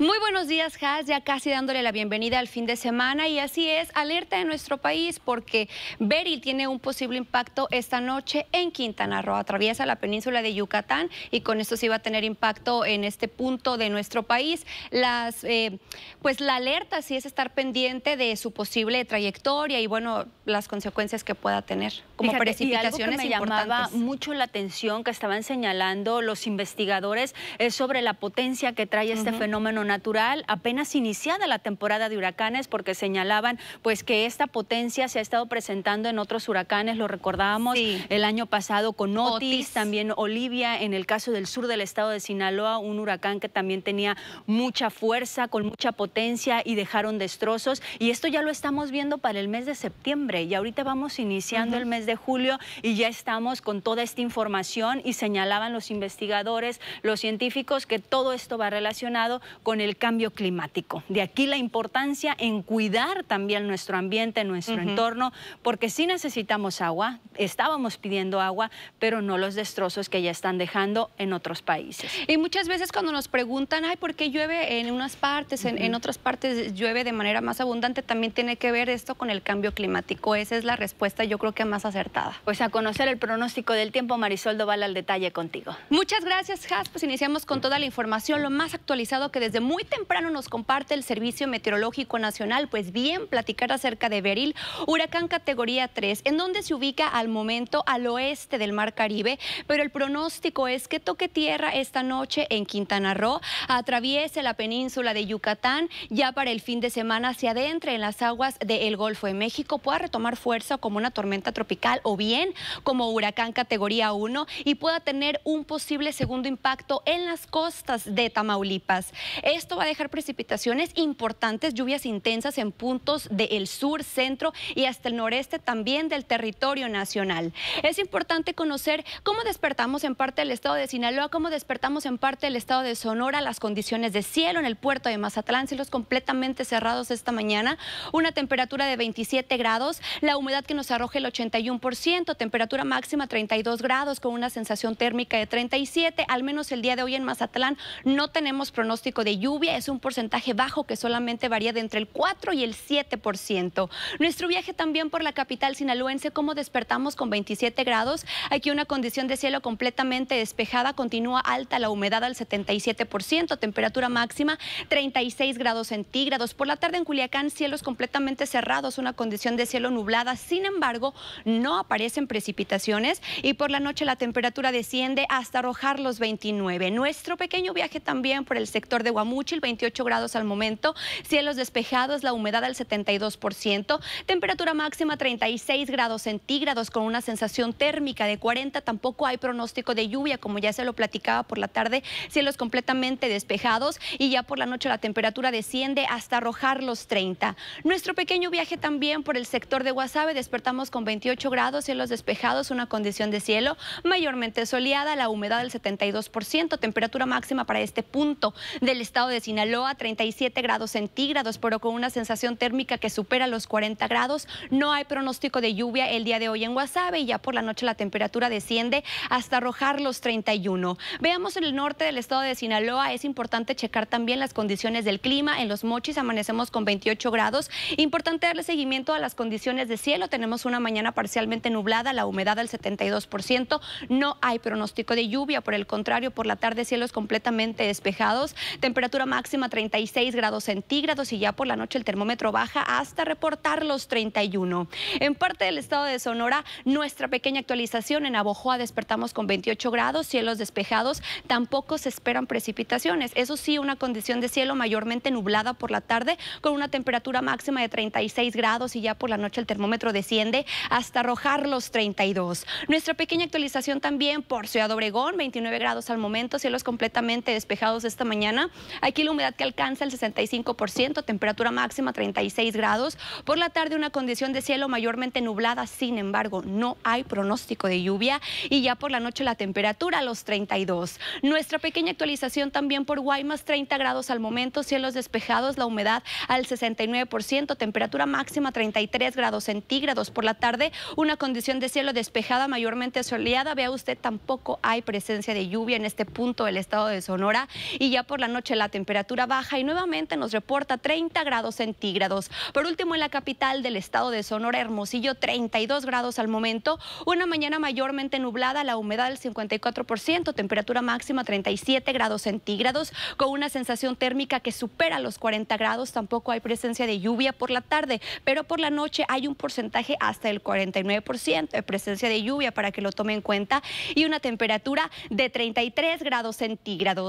Muy buenos días, Has, ya casi dándole la bienvenida al fin de semana y así es, alerta de nuestro país porque Beril tiene un posible impacto esta noche en Quintana Roo, atraviesa la península de Yucatán y con esto sí va a tener impacto en este punto de nuestro país. Las, eh, pues la alerta sí es estar pendiente de su posible trayectoria y bueno, las consecuencias que pueda tener como precipitaciones y me llamaba mucho la atención que estaban señalando los investigadores es sobre la potencia que trae este fenómeno natural apenas iniciada la temporada de huracanes porque señalaban pues que esta potencia se ha estado presentando en otros huracanes, lo recordábamos el año pasado con Otis, también Olivia en el caso del sur del estado de Sinaloa, un huracán que también tenía mucha fuerza, con mucha potencia y dejaron destrozos y esto ya lo estamos viendo para el mes de septiembre y ahorita vamos iniciando el mes de julio y ya estamos con toda esta información y señalaban los investigadores, los científicos que todo esto va relacionado con el cambio climático. De aquí la importancia en cuidar también nuestro ambiente, nuestro entorno, porque sí necesitamos agua, estábamos pidiendo agua, pero no los destrozos que ya están dejando en otros países. Y muchas veces cuando nos preguntan, ay, ¿por qué llueve en unas partes, en, otras partes llueve de manera más abundante? También tiene que ver esto con el cambio climático. Esa es la respuesta yo creo que más acertada. Pues a conocer el pronóstico del tiempo, Marisol Doval al detalle contigo. Muchas gracias, Has. Pues iniciamos con toda la información, lo más actualizado que desde muy temprano nos comparte el Servicio Meteorológico Nacional, pues bien, platicar acerca de Beril, huracán categoría 3, en donde se ubica al momento al oeste del Mar Caribe, pero el pronóstico es que toque tierra esta noche en Quintana Roo, atraviese la península de Yucatán, ya para el fin de semana se adentre en las aguas del Golfo de México, pueda retomar fuerza como una tormenta tropical o bien como huracán categoría 1 y pueda tener un posible segundo impacto en las costas de Tamaulipas. Esto va a dejar precipitaciones importantes, lluvias intensas en puntos del sur, centro y hasta el noreste también del territorio nacional. Es importante conocer cómo despertamos en parte del estado de Sinaloa, cómo despertamos en parte el estado de Sonora, las condiciones de cielo en el puerto de Mazatlán, cielos completamente cerrados esta mañana, una temperatura de 27 grados, la humedad que nos arroja el 81%, temperatura máxima 32 grados con una sensación térmica de 37, al menos el día de hoy en Mazatlán no tenemos pronóstico de lluvia es un porcentaje bajo que solamente varía de entre el 4 y el 7%. Nuestro viaje también por la capital sinaloense, como despertamos con 27 grados, aquí una condición de cielo completamente despejada, continúa alta la humedad al 77%, temperatura máxima 36 grados centígrados. Por la tarde en Culiacán, cielos completamente cerrados, una condición de cielo nublada, sin embargo, no aparecen precipitaciones y por la noche la temperatura desciende hasta arrojar los 29. Nuestro pequeño viaje también por el sector de Guamú el 28 grados al momento, cielos despejados, la humedad al 72%, temperatura máxima 36 grados centígrados con una sensación térmica de 40, tampoco hay pronóstico de lluvia, como ya se lo platicaba por la tarde, cielos completamente despejados y ya por la noche la temperatura desciende hasta arrojar los 30. Nuestro pequeño viaje también por el sector de Guasave, despertamos con 28 grados, cielos despejados, una condición de cielo mayormente soleada, la humedad del 72%, temperatura máxima para este punto del estado de Sinaloa, 37 grados centígrados, pero con una sensación térmica que supera los 40 grados. No hay pronóstico de lluvia el día de hoy en Guasave y ya por la noche la temperatura desciende hasta arrojar los 31. Veamos en el norte del estado de Sinaloa, es importante checar también las condiciones del clima. En los mochis amanecemos con 28 grados. Importante darle seguimiento a las condiciones de cielo. Tenemos una mañana parcialmente nublada, la humedad al 72%. No hay pronóstico de lluvia, por el contrario, por la tarde cielos completamente despejados. Temperatura temperatura máxima 36 grados centígrados y ya por la noche el termómetro baja hasta reportar los 31. En parte del estado de Sonora, nuestra pequeña actualización en Abojoa despertamos con 28 grados, cielos despejados, tampoco se esperan precipitaciones. Eso sí, una condición de cielo mayormente nublada por la tarde con una temperatura máxima de 36 grados y ya por la noche el termómetro desciende hasta arrojar los 32. Nuestra pequeña actualización también por Ciudad Obregón, 29 grados al momento, cielos completamente despejados esta mañana. Aquí la humedad que alcanza el 65%, temperatura máxima 36 grados. Por la tarde una condición de cielo mayormente nublada, sin embargo, no hay pronóstico de lluvia y ya por la noche la temperatura a los 32. Nuestra pequeña actualización también por Guaymas, 30 grados al momento, cielos despejados, la humedad al 69%, temperatura máxima 33 grados centígrados por la tarde, una condición de cielo despejada, mayormente soleada. Vea usted, tampoco hay presencia de lluvia en este punto del estado de Sonora y ya por la noche la temperatura baja y nuevamente nos reporta 30 grados centígrados. Por último, en la capital del estado de Sonora, Hermosillo, 32 grados al momento, una mañana mayormente nublada, la humedad del 54%, temperatura máxima 37 grados centígrados, con una sensación térmica que supera los 40 grados, tampoco hay presencia de lluvia por la tarde, pero por la noche hay un porcentaje hasta el 49% de presencia de lluvia para que lo tome en cuenta y una temperatura de 33 grados centígrados.